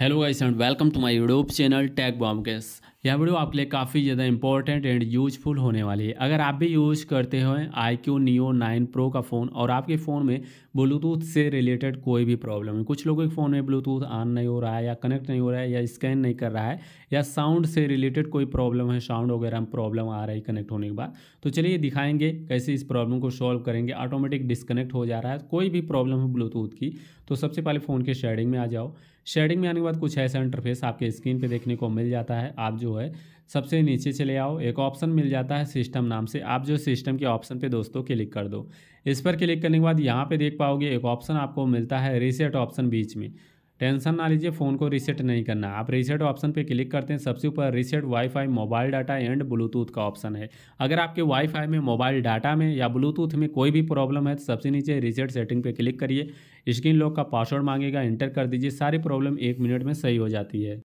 hello guys and welcome to my youtube channel tech bombcast यह video आपके लिए काफ़ी ज़्यादा इंपॉर्टेंट एंड यूजफुल होने वाली है अगर आप भी यूज़ करते हो iQOO Neo nine Pro का फ़ोन और आपके फ़ोन में ब्लूटूथ से रिलेटेड कोई भी प्रॉब्लम है कुछ लोगों के फ़ोन में ब्लूटूथ ऑन नहीं हो रहा है या कनेक्ट नहीं हो रहा है या स्कैन नहीं कर रहा है या साउंड से रिलेटेड कोई प्रॉब्लम है साउंड वगैरह में प्रॉब्लम आ रही है कनेक्ट होने के बाद तो चलिए दिखाएंगे कैसे इस प्रॉब्लम को सॉल्व करेंगे ऑटोमेटिक डिस्कनेक्ट हो जा रहा है कोई भी प्रॉब्लम है ब्लूटूथ की तो सबसे पहले फ़ोन के शेडिंग में आ जाओ शेडिंग में आने के बाद कुछ ऐसा इंटरफेस आपके स्क्रीन पर देखने को मिल जाता है आप जो है सबसे नीचे चले आओ एक ऑप्शन मिल जाता है सिस्टम नाम से आप जो सिस्टम के ऑप्शन पे दोस्तों क्लिक कर दो इस पर क्लिक करने के बाद यहाँ पे देख पाओगे एक ऑप्शन आपको मिलता है रीसेट ऑप्शन बीच में टेंशन ना लीजिए फ़ोन को रीसेट नहीं करना आप रीसेट ऑप्शन पे क्लिक करते हैं सबसे ऊपर reset wifi mobile data and Bluetooth का ऑप्शन है अगर आपके वाईफाई में मोबाइल डाटा में या ब्लूटूथ में कोई भी प्रॉब्लम है तो सबसे नीचे रीसेट सेटिंग पे क्लिक करिए स्क्रीन लॉक का पासवर्ड मांगेगा एंटर कर दीजिए सारी प्रॉब्लम एक मिनट में सही हो जाती है